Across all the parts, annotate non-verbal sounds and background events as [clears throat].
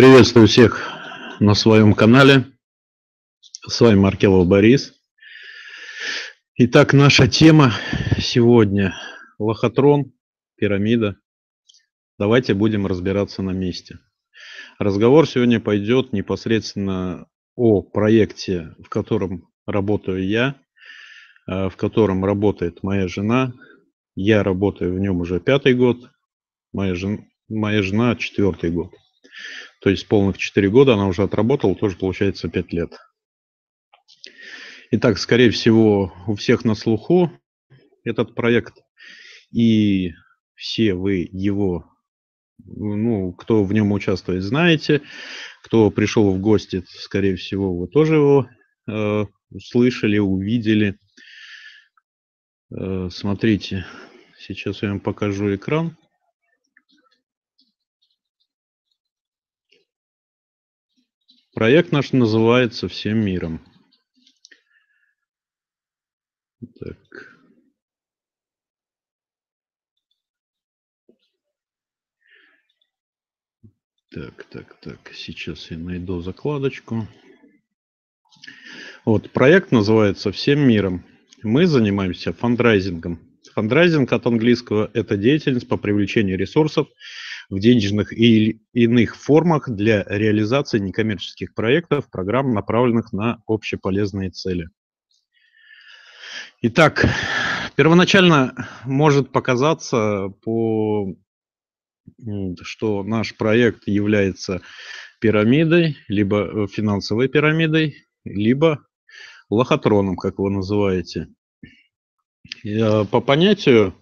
Приветствую всех на своем канале. С вами Маркелов Борис. Итак, наша тема сегодня – лохотрон, пирамида. Давайте будем разбираться на месте. Разговор сегодня пойдет непосредственно о проекте, в котором работаю я, э, в котором работает моя жена. Я работаю в нем уже пятый год, моя жена, моя жена четвертый год. То есть полных 4 года она уже отработала, тоже получается 5 лет. Итак, скорее всего, у всех на слуху этот проект, и все вы его, ну, кто в нем участвует, знаете. Кто пришел в гости, скорее всего, вы тоже его э, услышали, увидели. Э, смотрите, сейчас я вам покажу экран. Проект наш называется «Всем миром». Так. Так, так, так. Сейчас я найду закладочку. Вот, проект называется «Всем миром». Мы занимаемся фандрайзингом. Фандрайзинг от английского – это деятельность по привлечению ресурсов в денежных и иных формах для реализации некоммерческих проектов, программ, направленных на общеполезные цели. Итак, первоначально может показаться, по, что наш проект является пирамидой, либо э, финансовой пирамидой, либо лохотроном, как вы называете. Э, по понятию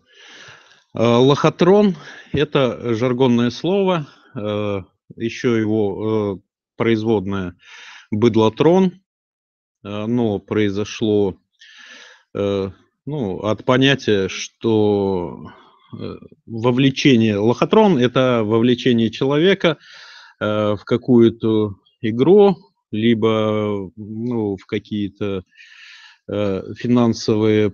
Э, лохотрон – это жаргонное слово, э, еще его э, производное быдлотрон, Оно произошло ну, от понятия, что вовлечение, лохотрон – это вовлечение человека в какую-то игру, либо ну, в какие-то финансовые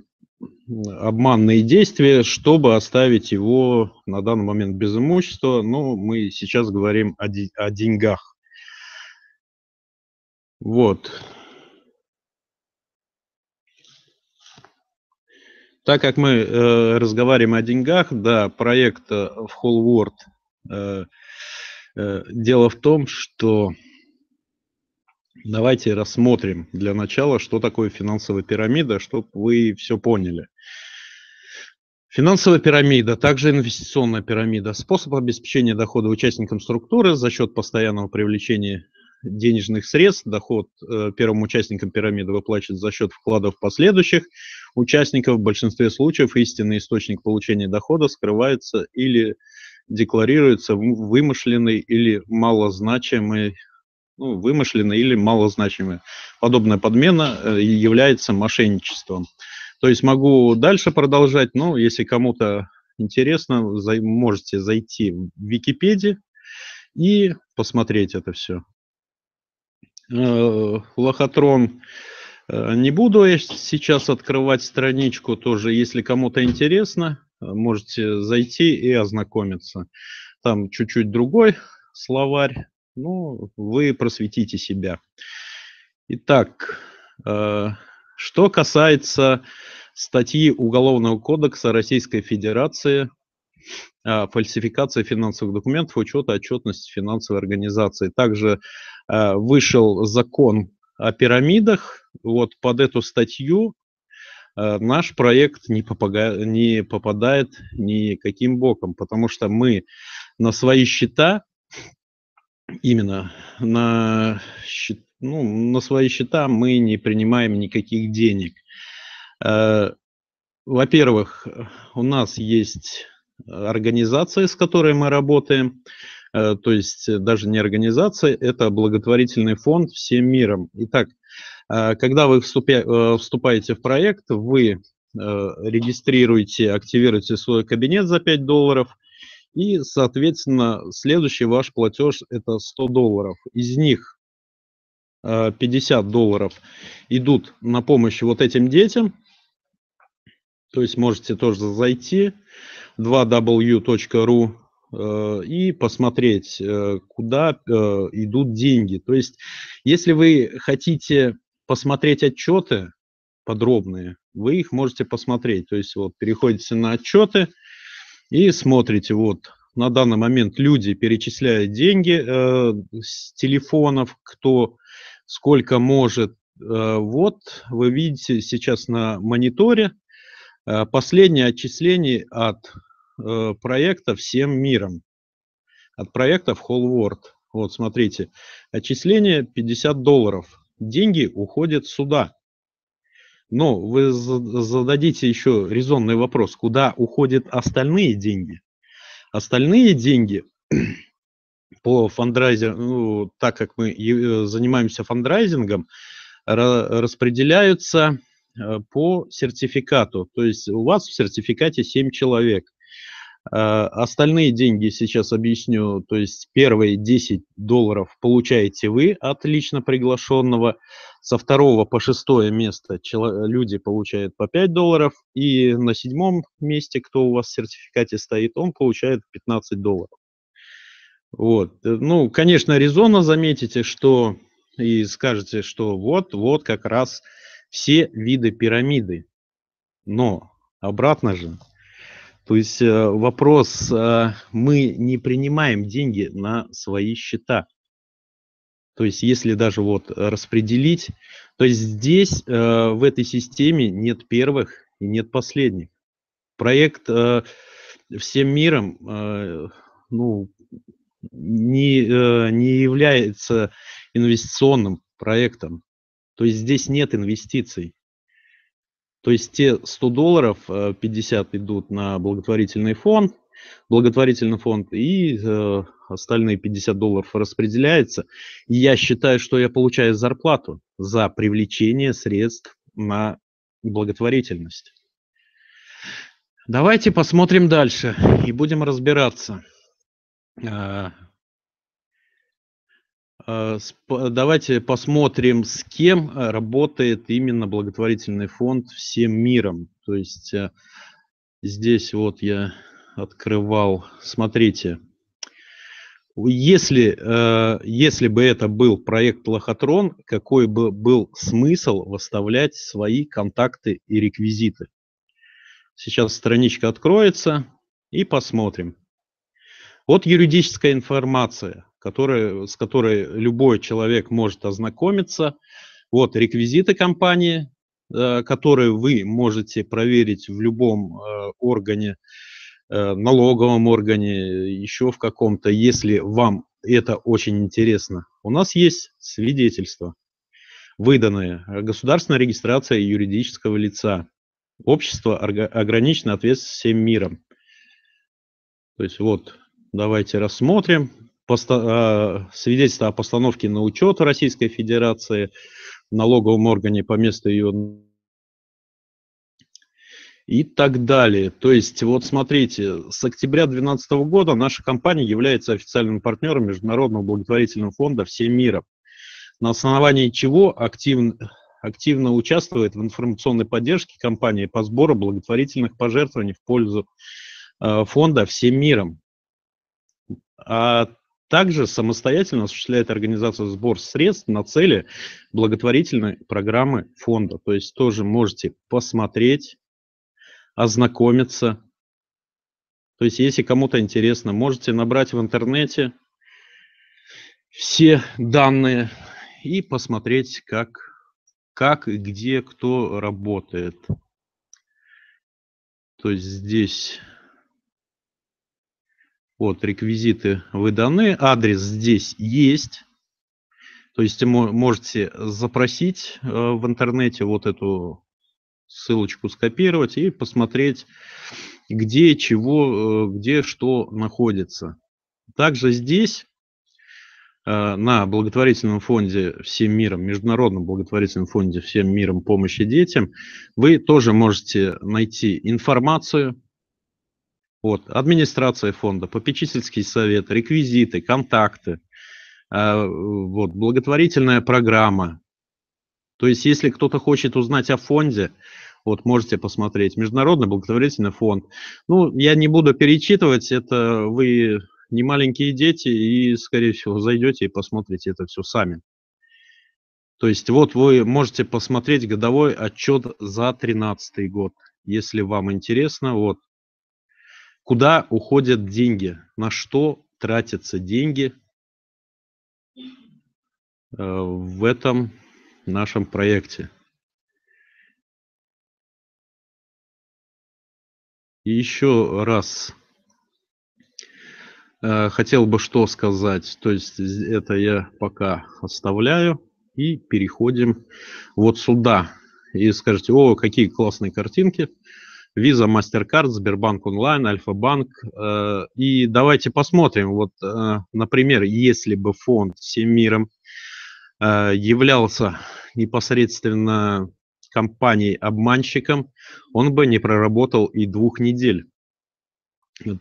обманные действия, чтобы оставить его на данный момент без имущества. Но мы сейчас говорим о, де о деньгах. Вот. Так как мы э, разговариваем о деньгах, да, проект э, в Whole Э, э, дело в том, что Давайте рассмотрим для начала, что такое финансовая пирамида, чтобы вы все поняли. Финансовая пирамида, также инвестиционная пирамида, способ обеспечения дохода участникам структуры за счет постоянного привлечения денежных средств. Доход э, первым участникам пирамиды выплачивается за счет вкладов последующих участников. В большинстве случаев истинный источник получения дохода скрывается или декларируется вымышленный или малозначимый ну, вымышлены или малозначимы. Подобная подмена э, является мошенничеством. То есть могу дальше продолжать, но если кому-то интересно, можете зайти в Википедии и посмотреть это все. Э, лохотрон э, не буду я сейчас открывать страничку тоже. Если кому-то интересно, можете зайти и ознакомиться. Там чуть-чуть другой словарь ну, вы просветите себя. Итак, э, что касается статьи Уголовного кодекса Российской Федерации фальсификация финансовых документов, учета отчетности финансовой организации. Также э, вышел закон о пирамидах. Вот под эту статью э, наш проект не, попога... не попадает никаким боком, потому что мы на свои счета Именно. На, счет, ну, на свои счета мы не принимаем никаких денег. Э, во-первых, у нас есть организация, с которой мы работаем, э, то есть э, даже не организация, это благотворительный фонд всем миром. Итак, когда вы вступаете в проект, вы регистрируете, активируете свой кабинет за 5 долларов – и, соответственно, следующий ваш платеж – это 100 долларов. Из них 50 э, долларов идут на помощь вот этим детям. То есть можете тоже зайти 2w.ru э, и посмотреть, э, куда идут деньги. То есть, если вы хотите посмотреть отчеты подробные, вы их можете посмотреть. То есть, вот переходите на отчеты, и смотрите, вот на данный момент люди перечисляют деньги э, с телефонов, кто сколько может. Э, вот вы видите сейчас на мониторе э, последние отчисления от э, проекта «Всем миром», от проектов Whole World. Вот, смотрите, отчисление 50 долларов. Деньги уходят сюда. Но ну, вы зададите еще резонный вопрос, куда уходят остальные деньги? Остальные деньги [clears throat] по фандрайзингу, ну, так как мы э, занимаемся фандрайзингом, распределяются э, по сертификату. То есть у вас в сертификате 7 человек. Э, остальные деньги сейчас объясню. То есть первые 10 долларов получаете вы от лично приглашенного. Со второго по шестое место люди получают по 5 долларов. И на седьмом месте, кто у вас в сертификате стоит, он получает 15 долларов. Вот. Э, ну, конечно, резонно заметите, что и скажете, что вот, вот как раз все виды пирамиды. Но обратно же, то есть э, вопрос, э, мы не принимаем деньги на свои счета. То есть если даже вот распределить, то есть здесь э, в этой системе нет первых и нет последних. Проект всем миром ну, не, не является инвестиционным проектом. То есть здесь нет инвестиций. То есть те 100 долларов, 50 э, идут на благотворительный фонд, благотворительный фонд, и э, остальные 50 долларов распределяется. И я считаю, что я получаю зарплату за привлечение средств на благотворительность. Давайте посмотрим дальше и будем разбираться. Э, Э, давайте посмотрим, с кем э, работает именно благотворительный фонд всем миром. То есть э, здесь вот я открывал, смотрите, если, если бы это был проект Лохотрон, какой бы был смысл выставлять свои контакты и реквизиты? Сейчас страничка откроется и посмотрим. Вот юридическая информация – который, с которой любой человек может ознакомиться. Вот реквизиты компании, э, которые вы можете проверить в любом э, органе, э, налоговом органе, еще в каком-то, если вам это очень интересно. У нас есть свидетельства, выданные государственная регистрация юридического лица. Общество ограничено ответственностью всем миром. То есть вот, давайте рассмотрим. Э, свидетельство о постановке на учет Российской Федерации в налоговом органе по месту ее и так далее. То есть, вот смотрите, с октября 2012 года наша компания является официальным партнером Международного благотворительного фонда «Все мира», на основании чего активно, активно участвует в информационной поддержке компании по сбору благотворительных пожертвований в пользу э, фонда «Всем миром». А также самостоятельно осуществляет организацию сбор средств на цели благотворительной программы фонда. То есть тоже можете посмотреть, ознакомиться. То есть если кому-то интересно, можете набрать в интернете все данные и посмотреть, как, как и где кто работает. То есть здесь вот, реквизиты выданы, адрес здесь есть. То есть можете запросить э, в интернете вот эту ссылочку скопировать и посмотреть, где чего, э, где что находится. Также здесь э, на благотворительном фонде «Всем миром», Международном благотворительном фонде «Всем миром помощи детям», вы тоже можете найти информацию вот, администрация фонда, попечительский совет, реквизиты, контакты, а, вот, благотворительная программа. То есть, если кто-то хочет узнать о фонде, вот можете посмотреть. Международный благотворительный фонд. Ну, я не буду перечитывать, это вы не маленькие дети, и, скорее всего, зайдете и посмотрите это все сами. То есть вот вы можете посмотреть годовой отчет за 2013 год, если вам интересно. Вот Куда уходят деньги? На что тратятся деньги э, в этом нашем проекте? И еще раз э, хотел бы что сказать. То есть это я пока оставляю и переходим вот сюда. И скажете, о, какие классные картинки. Visa, MasterCard, Сбербанк онлайн, Альфа-банк. Э, и давайте посмотрим, вот, э, например, если бы фонд всем миром э, являлся непосредственно компанией-обманщиком, он бы не проработал и двух недель.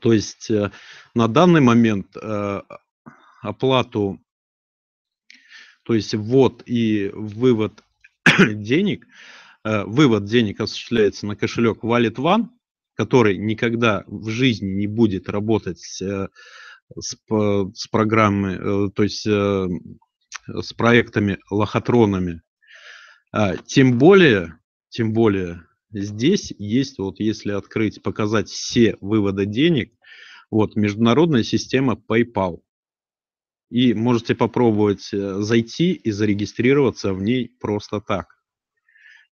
То есть на данный момент оплату, то есть ввод и вывод [coughs] денег – Э, вывод денег осуществляется на кошелек Wallet One, который никогда в жизни не будет работать с, э, с программы, э, то есть с проектами лохотронами. А, тем более, тем более здесь есть, вот если открыть, показать все выводы денег, вот международная система PayPal. И можете попробовать зайти и зарегистрироваться в ней просто так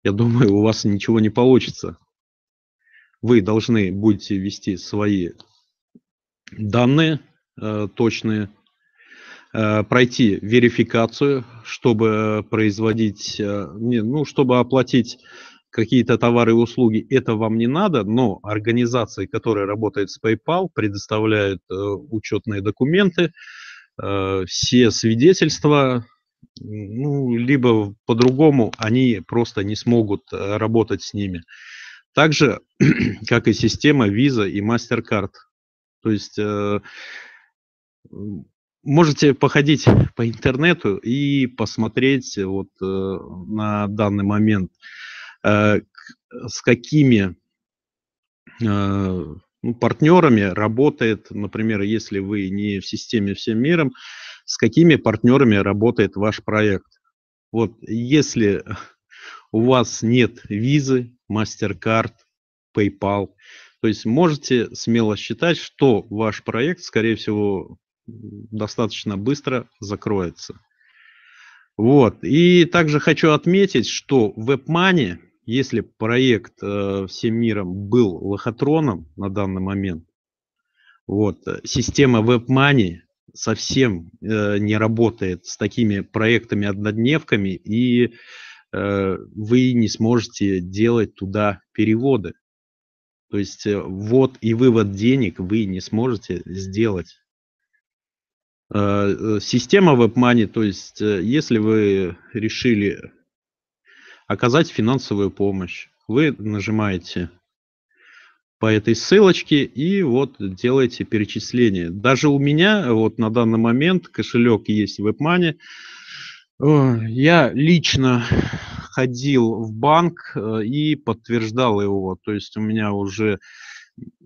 я думаю, у вас ничего не получится. Вы должны будете вести свои данные э, точные, э, пройти верификацию, чтобы производить, э, не, ну, чтобы оплатить какие-то товары и услуги, это вам не надо, но организации, которые работают с PayPal, предоставляют э, учетные документы, э, все свидетельства, ну, либо по-другому они просто не смогут э, работать с ними. Так же, [clears throat] как и система Visa и MasterCard. То есть э, можете походить по интернету и посмотреть э, вот э, на данный момент, э, с какими э, ну, партнерами работает, например, если вы не в системе всем миром, с какими партнерами работает ваш проект. Вот если у вас нет визы, MasterCard, PayPal, то есть можете смело считать, что ваш проект, скорее всего, достаточно быстро закроется. Вот. И также хочу отметить, что WebMoney, если проект э, всем миром был лохотроном на данный момент, вот, система WebMoney совсем э, не работает с такими проектами-однодневками, и э, вы не сможете делать туда переводы. То есть э, вот и вывод денег вы не сможете сделать. Э, э система WebMoney, то есть э, если вы решили оказать финансовую помощь, вы нажимаете по этой ссылочке и вот делайте перечисление. Даже у меня вот на данный момент кошелек есть в WebMoney. Я лично ходил в банк э, и подтверждал его. То есть у меня уже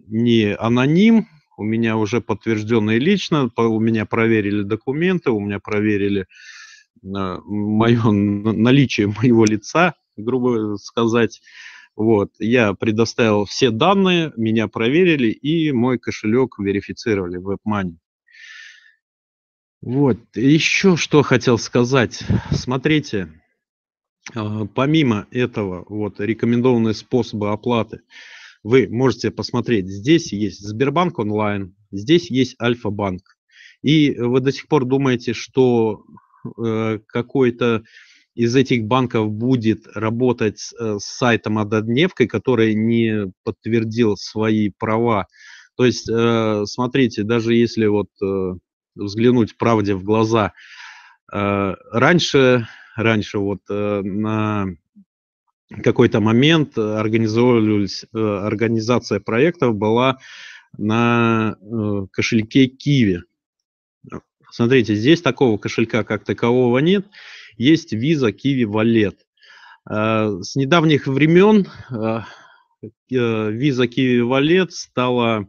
не аноним, у меня уже подтвержденные лично, у меня проверили документы, у меня проверили э, мое наличие моего лица, грубо сказать. Вот, я предоставил все данные, меня проверили и мой кошелек верифицировали в WebMoney. Вот, еще что хотел сказать. Смотрите, а, помимо этого, вот, рекомендованные способы оплаты, вы можете посмотреть, здесь есть Сбербанк онлайн, здесь есть Альфа-банк. И вы до сих пор думаете, что э, какой-то из этих банков будет работать с, э, с сайтом однодневкой, который не подтвердил свои права. То есть, э, смотрите, даже если вот э, взглянуть правде в глаза, э, раньше, раньше вот э, на какой-то момент организовывались, э, организация проектов была на э, кошельке Киви. Смотрите, здесь такого кошелька как такового нет, есть Visa, Kiwi, Wallet. Э, с недавних времен Visa, э, э, Kiwi, Wallet стала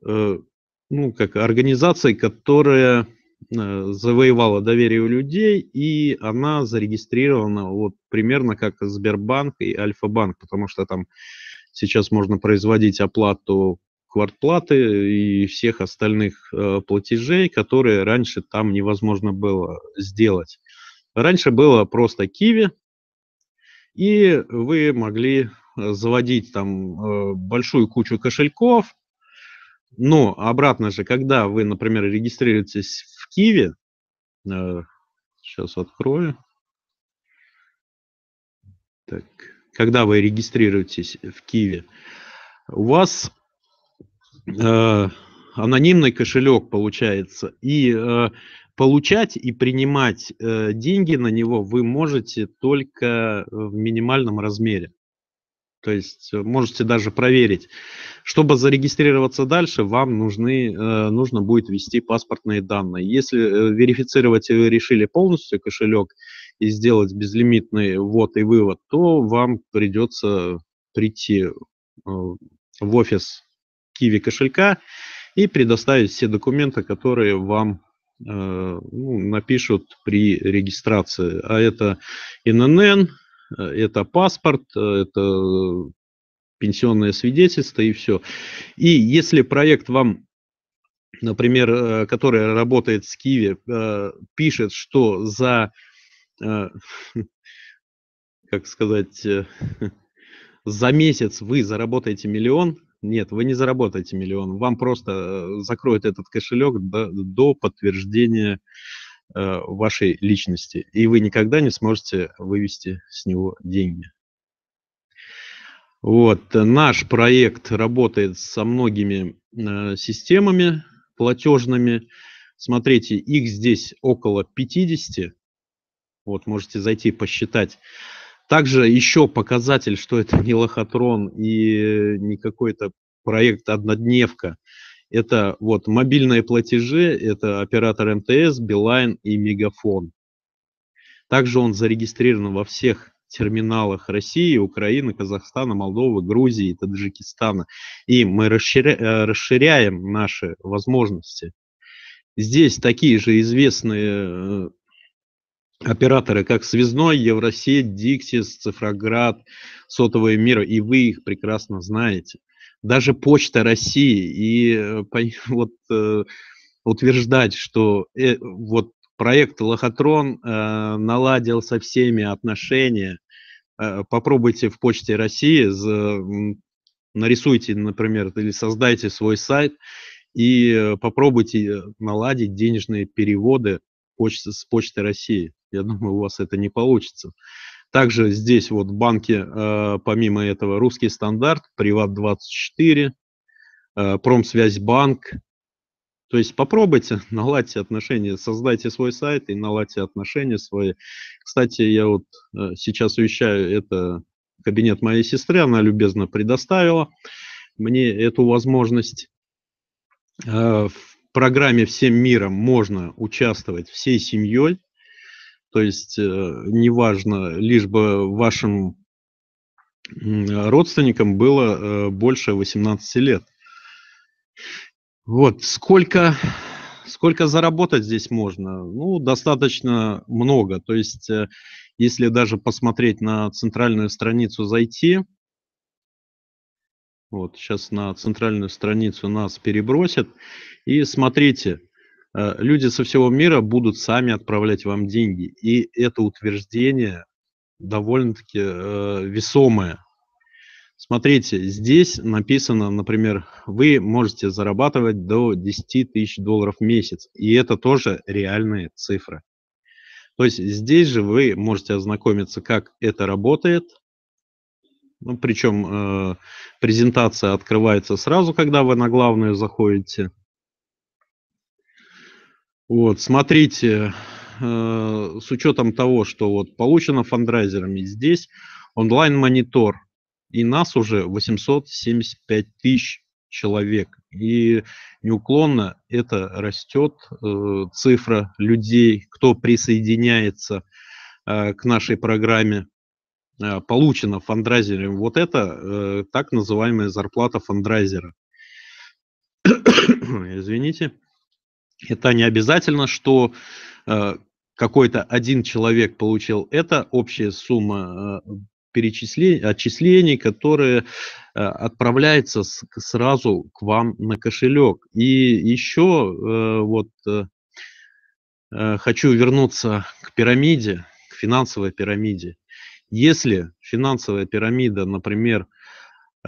ну, как организацией, которая завоевала доверие у людей, и она зарегистрирована вот примерно как Сбербанк и Альфа-банк, потому что там сейчас можно производить оплату квартплаты и всех остальных э, платежей, которые раньше там невозможно было сделать. Раньше было просто киви, и вы могли э, заводить там э, большую кучу кошельков, но обратно же, когда вы, например, регистрируетесь в Киеве, сейчас э, открою, так, когда вы регистрируетесь в Киеве, у вас э, анонимный кошелек получается, и э, Получать и принимать э, деньги на него вы можете только в минимальном размере. То есть э, можете даже проверить. Чтобы зарегистрироваться дальше, вам нужны, э, нужно будет ввести паспортные данные. Если э, верифицировать вы решили полностью кошелек и сделать безлимитный ввод и вывод, то вам придется прийти э, в офис киви кошелька и предоставить все документы, которые вам Э, ну, напишут при регистрации. А это ИНН, э, это паспорт, э, это пенсионное свидетельство и все. И если проект вам например, который работает с Киви, пишет, что за, [laughs] как сказать, [laughs] за месяц вы заработаете миллион, нет, вы не заработаете миллион. Вам просто э, закроют этот кошелек до, до подтверждения э, вашей личности, и вы никогда не сможете вывести с него деньги. Вот. Э, наш проект работает со многими э, системами платежными. Смотрите, их здесь около 50. Вот, можете зайти посчитать. Также еще показатель, что это не лохотрон и э, не какой-то проект однодневка. Это вот мобильные платежи, это оператор МТС, Билайн и Мегафон. Также он зарегистрирован во всех терминалах России, Украины, Казахстана, Молдовы, Грузии, Таджикистана. И мы э, расширяем наши возможности. Здесь такие же известные э, операторы, как Связной, Евросеть, Диксис, Цифроград, Сотовые мира, и вы их прекрасно знаете. Даже Почта России, и э, [laughs] вот э, утверждать, что э, вот проект Лохотрон наладил со всеми отношения, попробуйте в Почте России, нарисуйте, например, или создайте свой сайт и попробуйте наладить денежные переводы с Почты России. Я думаю, у вас это не получится. Также здесь вот банки, э, помимо этого, русский стандарт, Приват24, э, Промсвязьбанк. То есть попробуйте, [laughs] наладьте отношения, создайте свой сайт и наладьте отношения свои. Кстати, я вот э, сейчас уезжаю, это кабинет моей сестры, она любезно предоставила мне эту возможность. в программе «Всем миром» можно участвовать всей семьей, то есть э, неважно, лишь бы вашим родственникам было э, больше 18 лет. Вот, сколько, сколько заработать здесь можно? Ну, достаточно много. То есть, э, если даже посмотреть на центральную страницу, зайти, вот, сейчас на центральную страницу нас перебросят, и смотрите – Э, люди со всего мира будут сами отправлять вам деньги. И это утверждение довольно-таки э, весомое. Смотрите, здесь написано, например, вы можете зарабатывать до 10 тысяч долларов в месяц. И это тоже реальные цифры. То есть здесь же вы можете ознакомиться, как это работает. Ну, причем э, презентация открывается сразу, когда вы на главную заходите. Вот, смотрите, э, с учетом того, что вот получено фандрайзерами, здесь онлайн-монитор, и нас уже 875 тысяч человек. И неуклонно это растет, э, цифра людей, кто присоединяется э, к нашей программе, э, получено фандрайзерами. Вот это э, так называемая зарплата фандрайзера. [coughs] Извините. Это не обязательно, что э, какой-то один человек получил это, общая сумма э, перечислений, отчислений, которые э, отправляется сразу к вам на кошелек. И еще вот хочу вернуться к пирамиде, к финансовой пирамиде. Если финансовая пирамида, например,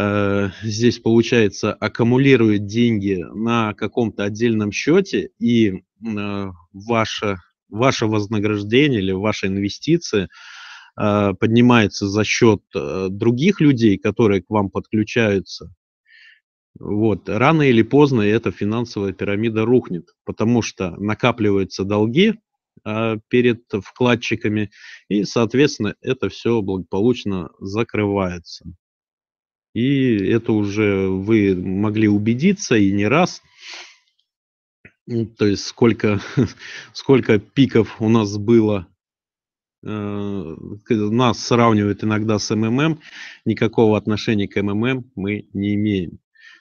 Э, здесь, получается, аккумулирует деньги на каком-то отдельном счете, и э, ваше, ваше вознаграждение или ваша инвестиция э, поднимается за счет других людей, которые к вам подключаются. Вот. Рано или поздно эта финансовая пирамида рухнет, потому что накапливаются долги перед вкладчиками, и, соответственно, это все благополучно закрывается. И это уже вы могли убедиться и не раз. То есть сколько, [laughs] сколько пиков у нас было. Э, нас сравнивают иногда с МММ. Никакого отношения к МММ мы не имеем.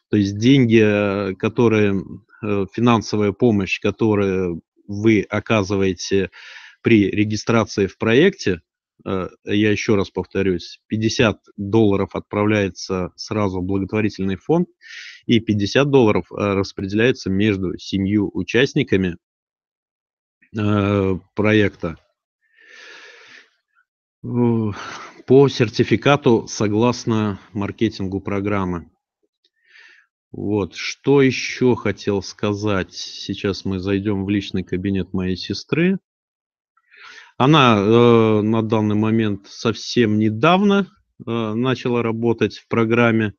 То есть деньги, э, которые, э, финансовая помощь, которую вы оказываете при регистрации в проекте, Э, я еще раз повторюсь, 50 долларов отправляется сразу в благотворительный фонд, и 50 долларов э, распределяется между семью участниками э, проекта по сертификату согласно маркетингу программы. Вот, что еще хотел сказать. Сейчас мы зайдем в личный кабинет моей сестры. Она э, на данный момент совсем недавно э, начала работать в программе.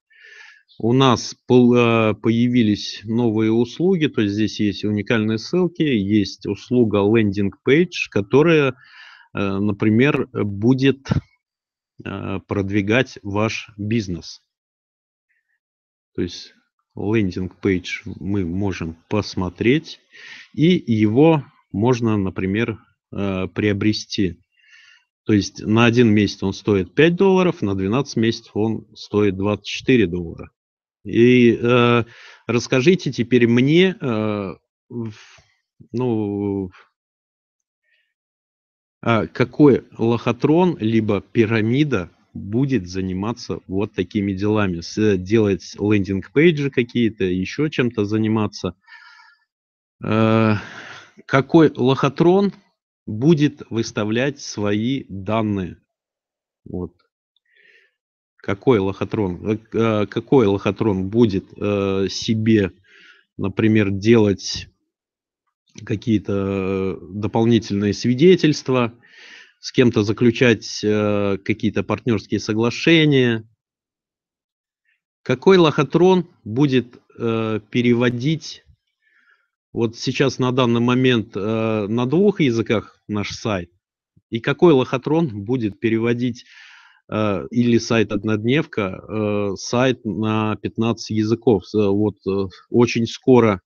У нас пол, э, появились новые услуги, то есть здесь есть уникальные ссылки, есть услуга лендинг пейдж, которая, э, например, будет э, продвигать ваш бизнес. То есть лендинг пейдж мы можем посмотреть, и его можно, например, э, приобрести. То есть на один месяц он стоит 5 долларов, на 12 месяцев он стоит 24 доллара. И э, расскажите теперь мне, э, в, ну, а какой лохотрон либо пирамида будет заниматься вот такими делами, делать лендинг-пейджи какие-то, еще чем-то заниматься. Э, какой лохотрон будет выставлять свои данные. Вот. Какой лохотрон, э, э, какой лохотрон будет э, себе, например, делать какие-то дополнительные свидетельства, с кем-то заключать какие-то партнерские соглашения. Какой лохотрон будет переводить вот сейчас на данный момент э, на двух языках наш сайт, и какой лохотрон будет переводить э, или сайт «Однодневка», э, сайт на 15 языков. Вот э, очень скоро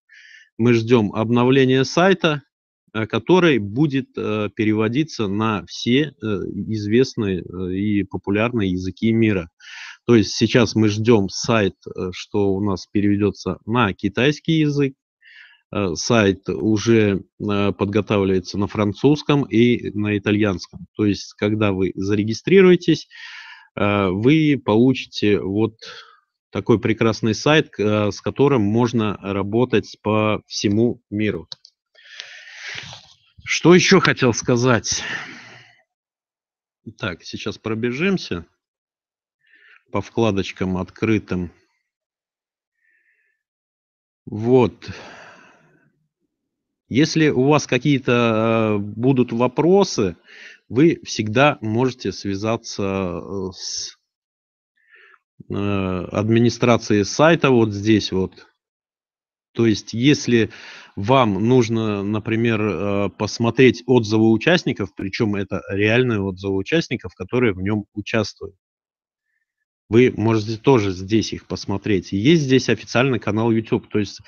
мы ждем обновления сайта, э, который будет э, переводиться на все э, известные э, и популярные языки мира. То есть сейчас мы ждем сайт, э, что у нас переведется на китайский язык, Э, сайт уже э, подготавливается на французском и на итальянском. То есть, когда вы зарегистрируетесь, э, вы получите вот такой прекрасный сайт, с которым можно работать по всему миру. Что еще хотел сказать? Так, сейчас пробежимся по вкладочкам открытым. Вот. Вот. Если у вас какие-то э, будут вопросы, вы всегда можете связаться э, с э, администрацией сайта вот здесь вот. То есть, если вам нужно, например, посмотреть отзывы участников, причем это реальные отзывы участников, которые в нем участвуют, вы можете тоже здесь их посмотреть. Есть здесь официальный канал YouTube. То есть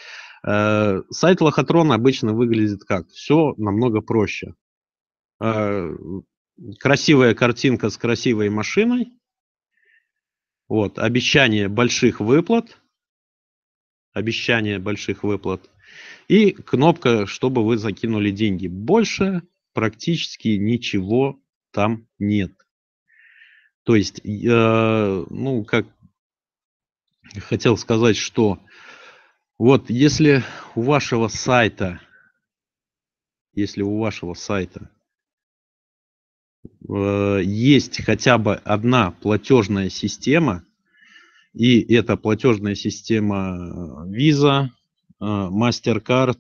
Э, сайт Лохотрона обычно выглядит как? Все намного проще. Э, красивая картинка с красивой машиной. Вот, обещание больших выплат. Обещание больших выплат. И кнопка, чтобы вы закинули деньги. Больше практически ничего там нет. То есть, э, ну, как хотел сказать, что вот, если у вашего сайта, если у вашего сайта э, есть хотя бы одна платежная система, и эта платежная система э, Visa, э, MasterCard,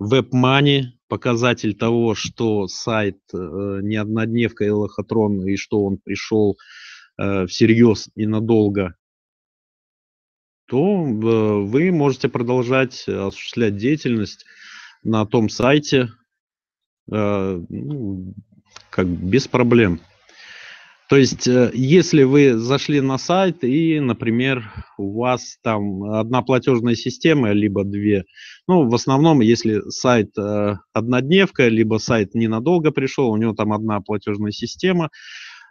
WebMoney, показатель того, что сайт э, не однодневка и лохотрон, и что он пришел э, всерьез и надолго – то э, вы можете продолжать осуществлять деятельность на том сайте э, ну, как без проблем. То есть, э, если вы зашли на сайт и, например, у вас там одна платежная система, либо две, ну, в основном, если сайт э, однодневка, либо сайт ненадолго пришел, у него там одна платежная система,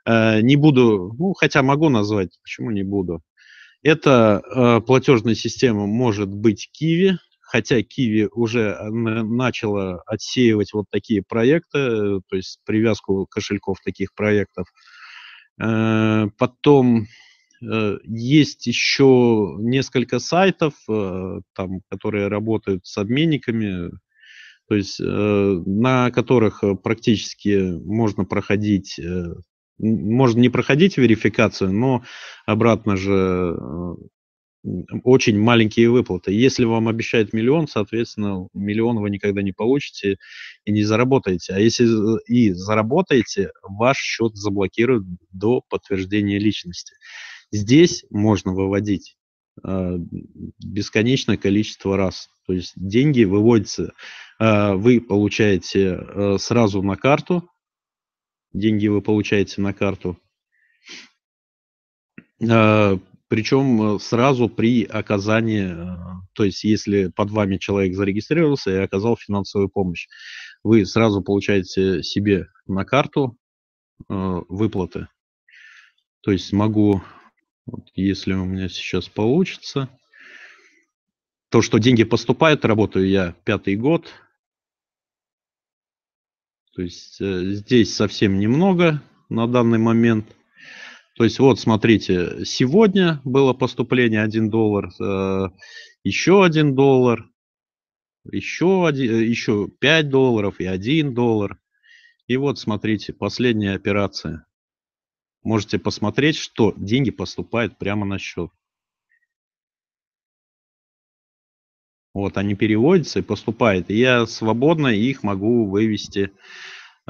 э, не буду, ну, хотя могу назвать, почему не буду. Эта э, платежная система может быть Киви, хотя Киви уже э, начала отсеивать вот такие проекты, э, то есть привязку кошельков таких проектов. Э, потом э, есть еще несколько сайтов, э, там, которые работают с обменниками, то есть э, на которых э, практически можно проходить можно не проходить верификацию, но обратно же э, очень маленькие выплаты. Если вам обещают миллион, соответственно, миллион вы никогда не получите и не заработаете. А если и заработаете, ваш счет заблокируют до подтверждения личности. Здесь можно выводить э, бесконечное количество раз. То есть деньги выводятся, э, вы получаете э, сразу на карту, деньги вы получаете на карту. А, Причем э, сразу при оказании, э, то есть если под вами человек зарегистрировался и оказал финансовую помощь, вы сразу получаете себе на карту э, выплаты. То есть могу, вот если у меня сейчас получится, то, что деньги поступают, работаю я пятый год – то есть э, здесь совсем немного на данный момент. То есть вот смотрите, сегодня было поступление 1 э, доллар, еще 1 доллар, э, еще, один, еще 5 долларов и 1 доллар. И вот смотрите, последняя операция. Можете посмотреть, что деньги поступают прямо на счет. Вот, они переводятся и поступают. И я свободно их могу вывести э,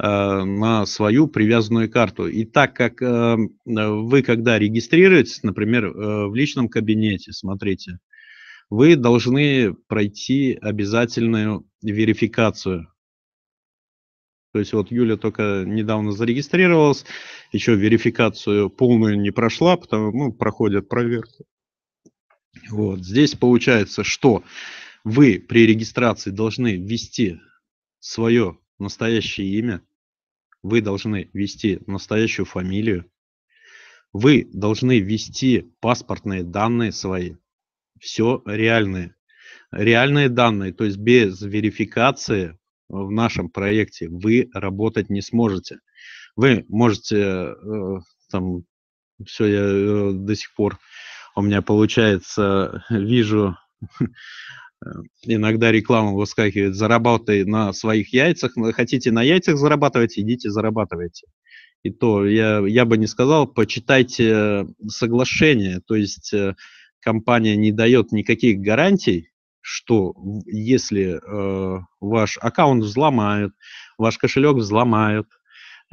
на свою привязанную карту. И так как э, вы, когда регистрируетесь, например, э, в личном кабинете, смотрите, вы должны пройти обязательную верификацию. То есть вот Юля только недавно зарегистрировалась, еще верификацию полную не прошла, потому ну, проходят проверку. Вот здесь получается, что вы при регистрации должны ввести свое настоящее имя, вы должны ввести настоящую фамилию, вы должны ввести паспортные данные свои, все реальные. Реальные данные, то есть без верификации в нашем проекте вы работать не сможете. Вы можете, э, там, все я э, до сих пор, у меня получается, [laughs] вижу [laughs] Иногда реклама выскакивает, заработай на своих яйцах. Хотите на яйцах зарабатывать, идите зарабатывайте. И то я, я бы не сказал, почитайте э, соглашение. То есть э, компания не дает никаких гарантий, что если э, ваш аккаунт взломают, ваш кошелек взломают,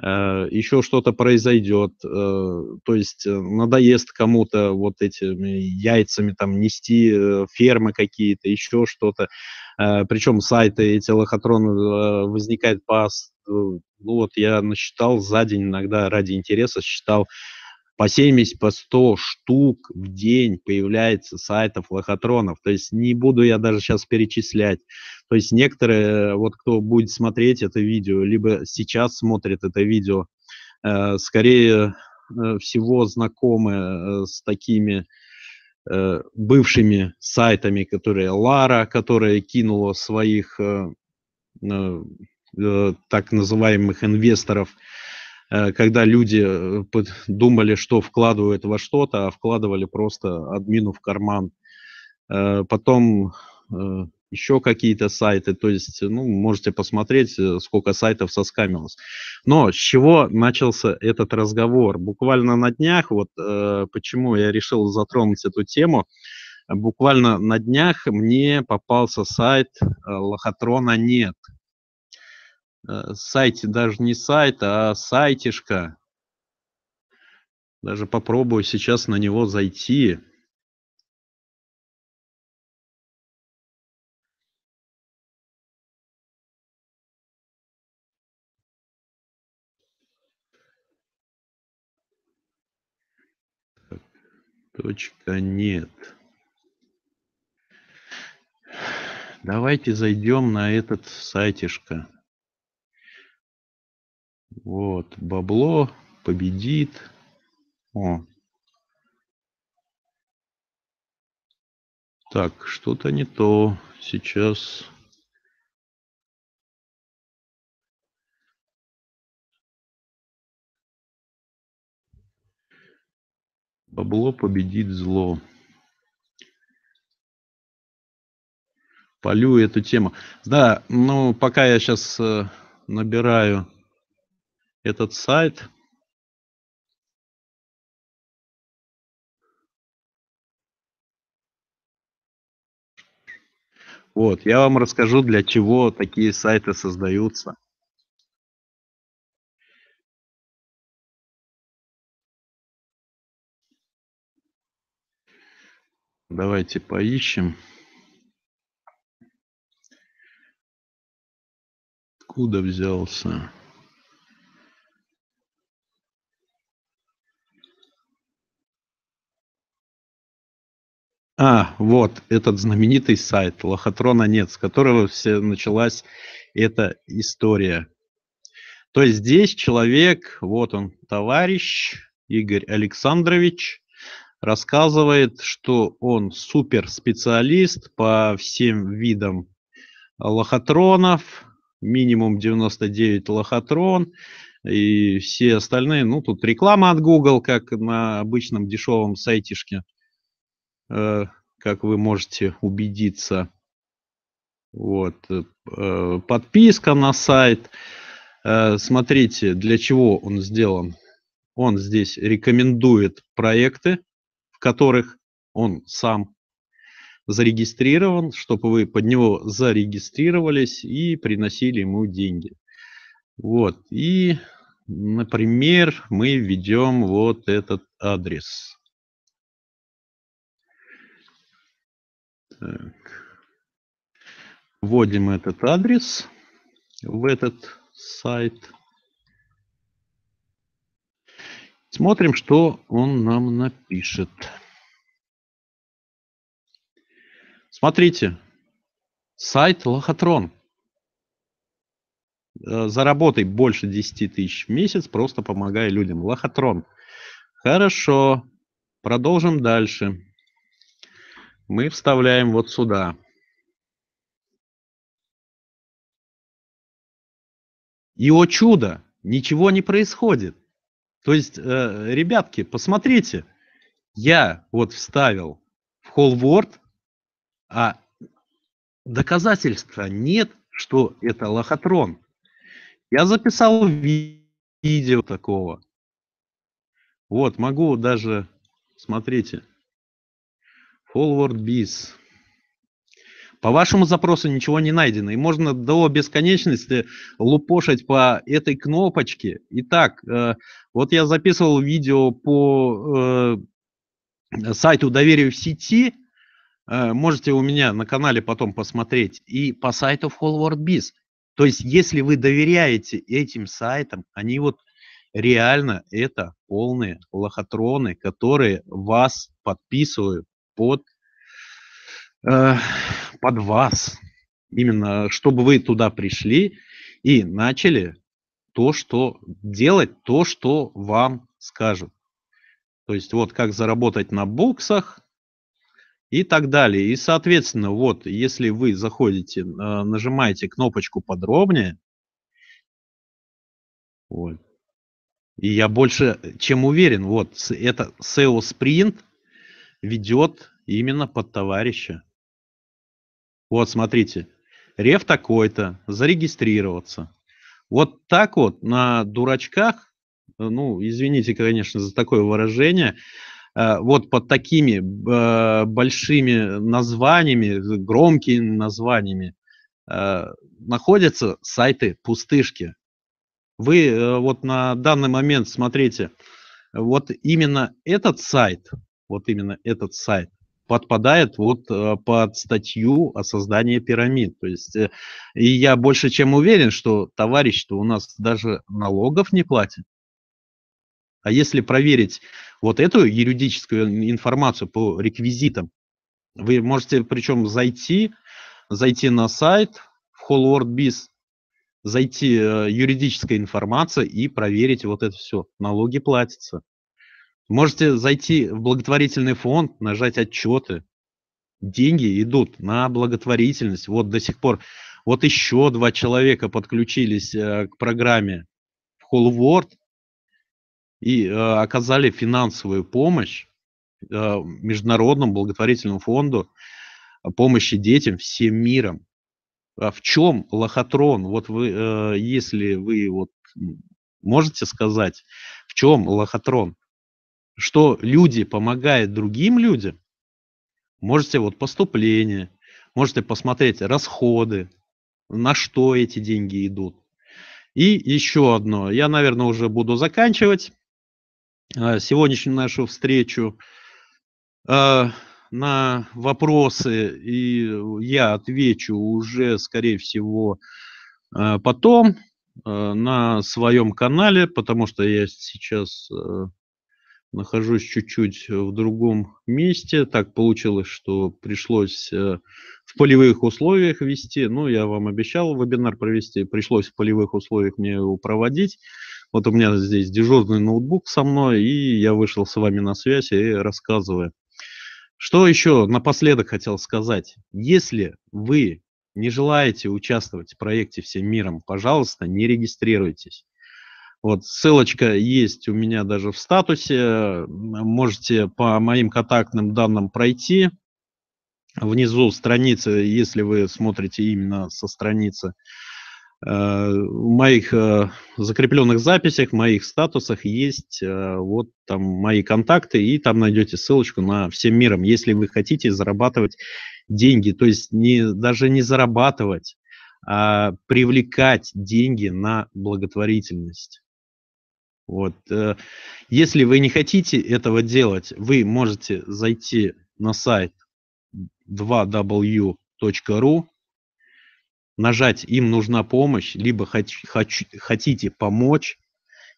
Э, еще что-то произойдет, э, то есть э, надоест кому-то вот этими яйцами там нести фермы какие-то, еще что-то. Причем сайты эти лохотрон возникает по... Ну вот я насчитал за день иногда ради интереса считал по 70, по 100 штук в день появляется сайтов лохотронов. То есть не буду я даже сейчас перечислять. То есть некоторые, э, вот кто будет смотреть это видео, либо сейчас смотрит это видео, э, скорее э, всего знакомы с такими бывшими сайтами, которые Лара, которая кинула своих так называемых инвесторов Э, когда люди э, думали, что вкладывают во что-то, а вкладывали просто админу в карман. Э, потом еще какие-то сайты, то есть, ну, можете посмотреть, сколько сайтов соскамилось. Но с чего начался этот разговор? Буквально на днях, вот почему я решил затронуть эту тему, буквально на днях мне попался сайт «Лохотрона нет», Э, сайте даже не сайт, а сайтишка. Даже попробую сейчас на него зайти. точка нет. Давайте зайдем на этот сайтишко. Вот, бабло победит. О. Так, что-то не то. Сейчас Бабло победит зло. Полю эту тему. Да, ну, пока я сейчас э, набираю этот сайт. Вот, я вам расскажу, для чего такие сайты создаются. Давайте поищем. Откуда взялся? А, вот этот знаменитый сайт Лохотрона нет, с которого все началась эта история. То есть здесь человек, вот он, товарищ Игорь Александрович, рассказывает, что он суперспециалист по всем видам лохотронов, минимум 99 лохотрон и все остальные. Ну, тут реклама от Google, как на обычном дешевом сайтишке. Э, как вы можете убедиться. Вот. Э, э, подписка на сайт. Смотрите, для чего он сделан. Он здесь рекомендует проекты, в которых он сам зарегистрирован, чтобы вы под него зарегистрировались и приносили ему деньги. Вот. И, например, мы ведем вот этот адрес. Так. Вводим этот адрес в этот сайт. Смотрим, что он нам напишет. Смотрите, сайт Лохотрон. Э, заработай больше 10 тысяч в месяц, просто помогая людям. Лохотрон. Хорошо, продолжим дальше мы вставляем вот сюда. И, о чудо, ничего не происходит. То есть, э, ребятки, посмотрите, я вот вставил в Холл Ворд, а доказательства нет, что это лохотрон. Я записал видео такого. Вот, могу даже, смотрите, Forward Biz. По вашему запросу ничего не найдено, и можно до бесконечности лупошить по этой кнопочке. Итак, э, вот я записывал видео по э, сайту Доверие в сети, э, можете у меня на канале потом посмотреть, и по сайту Whole World Biz. То есть, если вы доверяете этим сайтам, они вот реально это полные лохотроны, которые вас подписывают под, э, под вас. Именно чтобы вы туда пришли и начали то, что делать, то, что вам скажут. То есть вот как заработать на боксах и так далее. И, соответственно, вот если вы заходите, э, нажимаете кнопочку подробнее, вот, и я больше чем уверен, вот это SEO Sprint ведет Именно под товарища. Вот, смотрите, рев такой-то, зарегистрироваться. Вот так вот на дурачках, э, ну, извините, конечно, за такое выражение, э, вот под такими э, большими названиями, громкими названиями находятся сайты пустышки. Вы вот на данный момент смотрите, вот именно этот сайт, вот именно этот сайт подпадает вот э, под статью о создании пирамид. То есть, э, и я больше чем уверен, что товарищ-то у нас даже налогов не платит. А если проверить вот эту юридическую информацию по реквизитам, вы можете причем зайти, зайти на сайт в Whole World Biz, зайти э, юридическая информация и проверить вот это все. Налоги платятся. Можете зайти в благотворительный фонд, нажать отчеты. Деньги идут на благотворительность. Вот до сих пор. Вот еще два человека подключились э, к программе в Холлворд и э, оказали финансовую помощь э, Международному благотворительному фонду помощи детям всем миром. А в чем лохотрон? Вот вы, э, если вы вот можете сказать, в чем лохотрон? что люди помогают другим людям, можете вот поступление, можете посмотреть расходы, на что эти деньги идут. И еще одно, я, наверное, уже буду заканчивать э, сегодняшнюю нашу встречу. Э, на вопросы и я отвечу уже, скорее всего, э, потом на своем канале, потому что я сейчас нахожусь чуть-чуть э, в другом месте. Так получилось, что пришлось э, в полевых условиях вести. Ну, я вам обещал вебинар провести, пришлось в полевых условиях мне его проводить. Вот у меня здесь дежурный ноутбук со мной, и я вышел с вами на связь и рассказываю. Что еще напоследок хотел сказать. Если вы не желаете участвовать в проекте «Всем миром», пожалуйста, не регистрируйтесь. Вот ссылочка есть у меня даже в статусе. Можете по моим контактным данным пройти. Внизу страницы, если вы смотрите именно со страницы, э, в моих э, закрепленных записях, в моих статусах есть э, вот там мои контакты, и там найдете ссылочку на всем миром, если вы хотите зарабатывать деньги, то есть не, даже не зарабатывать, а привлекать деньги на благотворительность. Вот. Э, если вы не хотите этого делать, вы можете зайти на сайт 2w.ru, нажать «Им нужна помощь», либо «Хотите помочь»,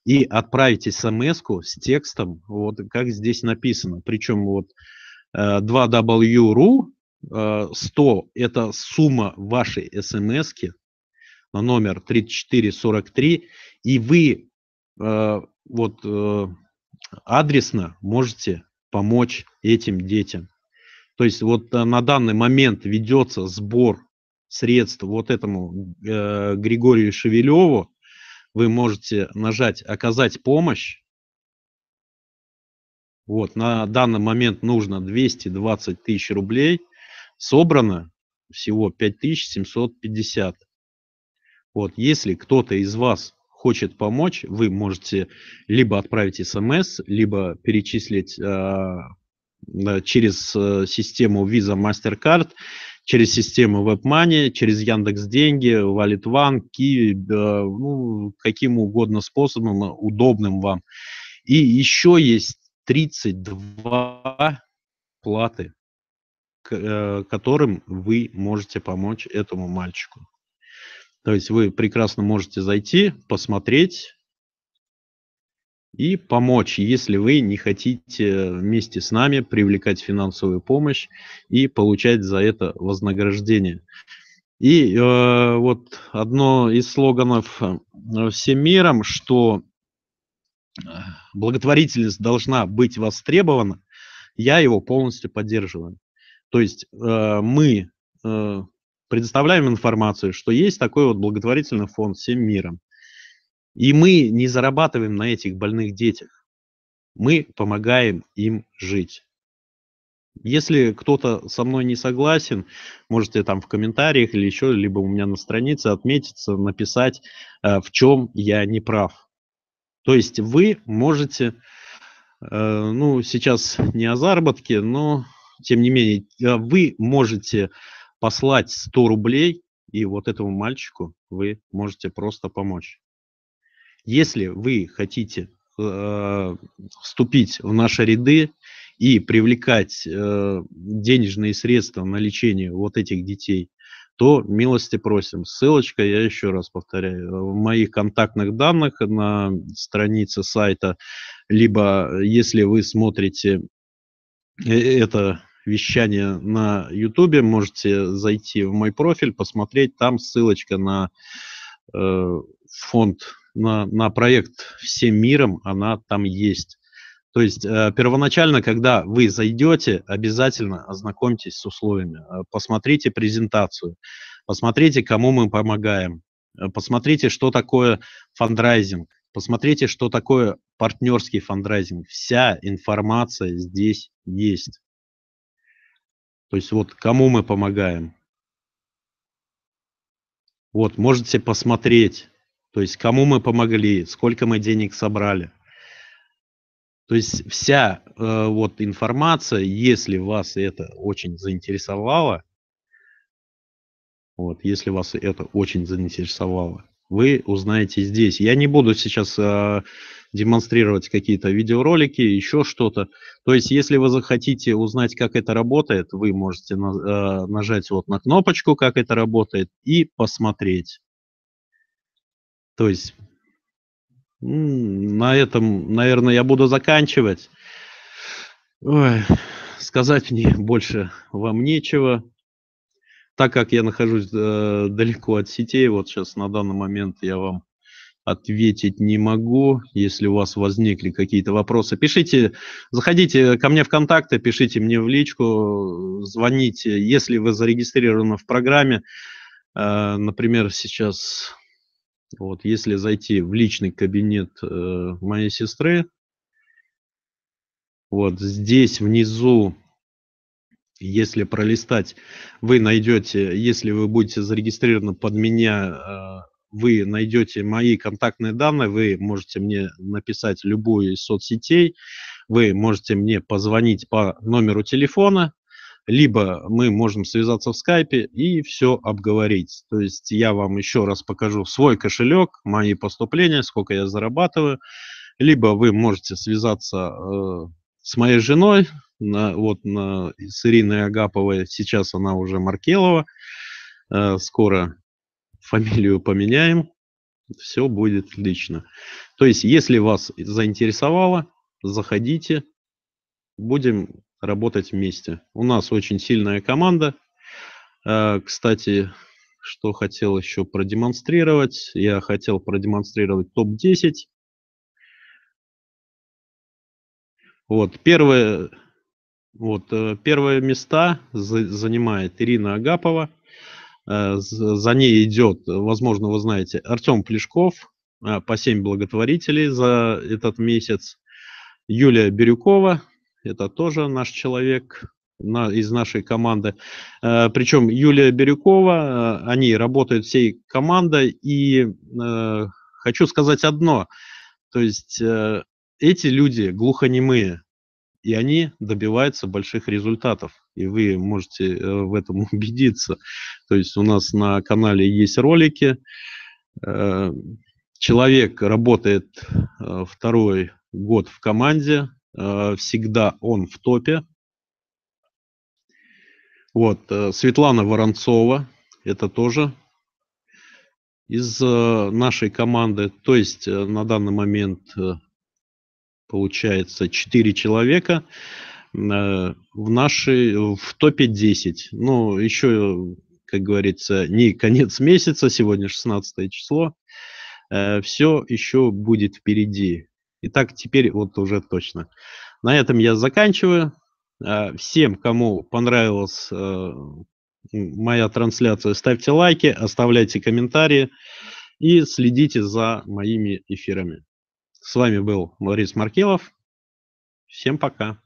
и отправить смс с текстом, вот как здесь написано. Причем вот 2w.ru э, 100 э, – это сумма вашей смс на номер 3443, и вы Э, вот э, адресно можете помочь этим детям. То есть вот э, на данный момент ведется сбор средств вот этому э, Григорию Шевелеву. Вы можете нажать «Оказать помощь». Вот, на данный момент нужно 220 тысяч рублей. Собрано всего 5750. Вот, если кто-то из вас хочет помочь, вы можете либо отправить смс, либо перечислить э, через э, систему Visa MasterCard, через систему WebMoney, через Яндекс Деньги, Wallet One, Kiwi, э, ну, каким угодно способом, э, удобным вам. И еще есть 32 платы, к, э, которым вы можете помочь этому мальчику. То есть вы прекрасно можете зайти, посмотреть и помочь, если вы не хотите вместе с нами привлекать финансовую помощь и получать за это вознаграждение. И э, вот одно из слоганов э, всем миром, что э, благотворительность должна быть востребована, я его полностью поддерживаю. То есть э, мы э, предоставляем информацию, что есть такой вот благотворительный фонд «Всем миром». И мы не зарабатываем на этих больных детях. Мы помогаем им жить. Если кто-то со мной не согласен, можете там в комментариях или еще, либо у меня на странице отметиться, написать, э, в чем я не прав. То есть вы можете, э, ну, сейчас не о заработке, но тем не менее, э, вы можете послать 100 рублей, и вот этому мальчику вы можете просто помочь. Если вы хотите э, вступить в наши ряды и привлекать э, денежные средства на лечение вот этих детей, то милости просим. Ссылочка, я еще раз повторяю, в моих контактных данных на странице сайта, либо если вы смотрите э, это вещание на YouTube. Можете зайти в мой профиль, посмотреть. Там ссылочка на э, фонд, на, на проект «Всем миром», она там есть. То есть э, первоначально, когда вы зайдете, обязательно ознакомьтесь с условиями, э, посмотрите презентацию, посмотрите, кому мы помогаем, э, посмотрите, что такое фандрайзинг, посмотрите, что такое партнерский фандрайзинг. Вся информация здесь есть. То есть вот кому мы помогаем. Вот, можете посмотреть, то есть кому мы помогли, сколько мы денег собрали. То есть вся э, вот информация, если вас это очень заинтересовало, вот, если вас это очень заинтересовало, вы узнаете здесь. Я не буду сейчас э, демонстрировать какие-то видеоролики, еще что-то. То есть, если вы захотите узнать, как это работает, вы можете на, э, нажать вот на кнопочку, как это работает, и посмотреть. То есть, на этом, наверное, я буду заканчивать. Ой, сказать мне [laughs] больше вам нечего. Так как я нахожусь э, далеко от сетей, вот сейчас на данный момент я вам ответить не могу. Если у вас возникли какие-то вопросы, пишите, заходите ко мне в контакты, пишите мне в личку, звоните, если вы зарегистрированы в программе. Э, например, сейчас, вот, если зайти в личный кабинет э, моей сестры, вот здесь внизу если пролистать, вы найдете, если вы будете зарегистрированы под меня э, вы найдете мои контактные данные, вы можете мне написать любую из соцсетей, вы можете мне позвонить по номеру телефона, либо мы можем связаться в скайпе и все обговорить. То есть я вам еще раз покажу свой кошелек, мои поступления, сколько я зарабатываю, либо вы можете связаться э, с моей женой, на, вот на, с Ириной Агаповой, сейчас она уже Маркелова, э, скоро фамилию поменяем, все будет лично. То есть, если вас заинтересовало, заходите, будем работать вместе. У нас очень сильная команда. А, кстати, что хотел еще продемонстрировать? Я хотел продемонстрировать топ-10. Вот, первые, вот, э, первые места занимает Ирина Агапова – Э, за ней идет, возможно, вы знаете, Артем Плешков э, по 7 благотворителей за этот месяц, Юлия Бирюкова, это тоже наш человек на, из нашей команды. Э, Причем Юлия Бирюкова, они работают всей командой, и хочу сказать одно, то есть эти люди глухонемые, и они добиваются больших результатов и вы можете э, в этом [laughs] убедиться. То есть у нас на канале есть ролики. Э, человек работает э, второй год в команде, всегда он в топе. Вот, Светлана Воронцова, это тоже из нашей команды. То есть на данный момент получается 4 человека. Э, в нашей, в топе 10. Ну, еще, как говорится, не конец месяца, сегодня 16 число. Э, Все еще будет впереди. Итак, теперь вот уже точно. На этом я заканчиваю. Э, всем, кому понравилась моя трансляция, ставьте лайки, оставляйте комментарии и следите за моими эфирами. С вами был Борис Маркелов. Всем пока.